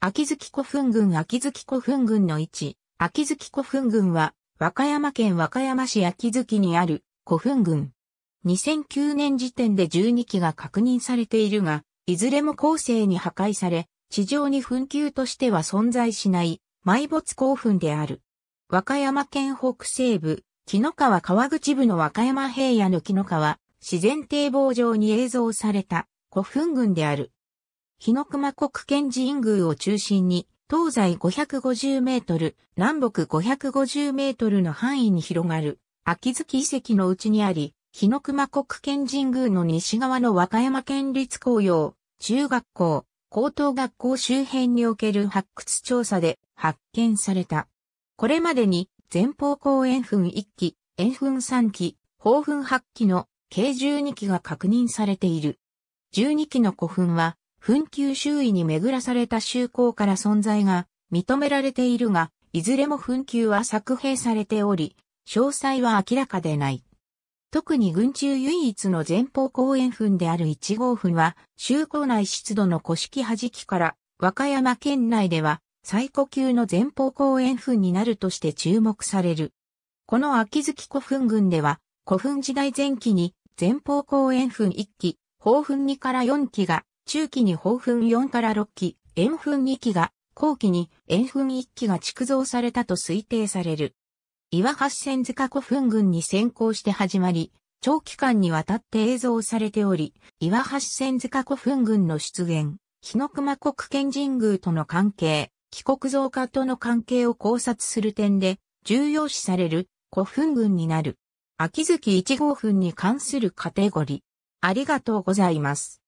秋月古墳群秋月古墳群の位置、秋月古墳群は、和歌山県和歌山市秋月にある古墳群。2009年時点で12基が確認されているが、いずれも後世に破壊され、地上に墳丘としては存在しない埋没古墳である。和歌山県北西部、木の川川口部の和歌山平野の木の川、自然堤防上に映像された古墳群である。日の熊国県寺院宮を中心に、東西550メートル、南北550メートルの範囲に広がる、秋月遺跡のうちにあり、日の熊国県神宮の西側の和歌山県立高陽、中学校、高等学校周辺における発掘調査で発見された。これまでに前方公円墳1基、円墳3基、宝墳8基の計12基が確認されている。12基の古墳は紛糾周囲に巡らされた修行から存在が認められているが、いずれも紛糾は作兵されており、詳細は明らかでない。特に群中唯一の前方後円墳である1号墳は、周行内湿度の古式弾きから、和歌山県内では最古級の前方後円墳になるとして注目される。この秋月古墳群では、古墳時代前期に前方後円墳1期、後墳2から4期が中期に宝墳4から6期円墳2基が、後期に円墳1機が築造されたと推定される。岩八千塚古墳群に先行して始まり、長期間にわたって映像されており、岩八千塚古墳群の出現、日の熊国県神宮との関係、帰国増加との関係を考察する点で、重要視される古墳群になる。秋月1号墳に関するカテゴリー。ありがとうございます。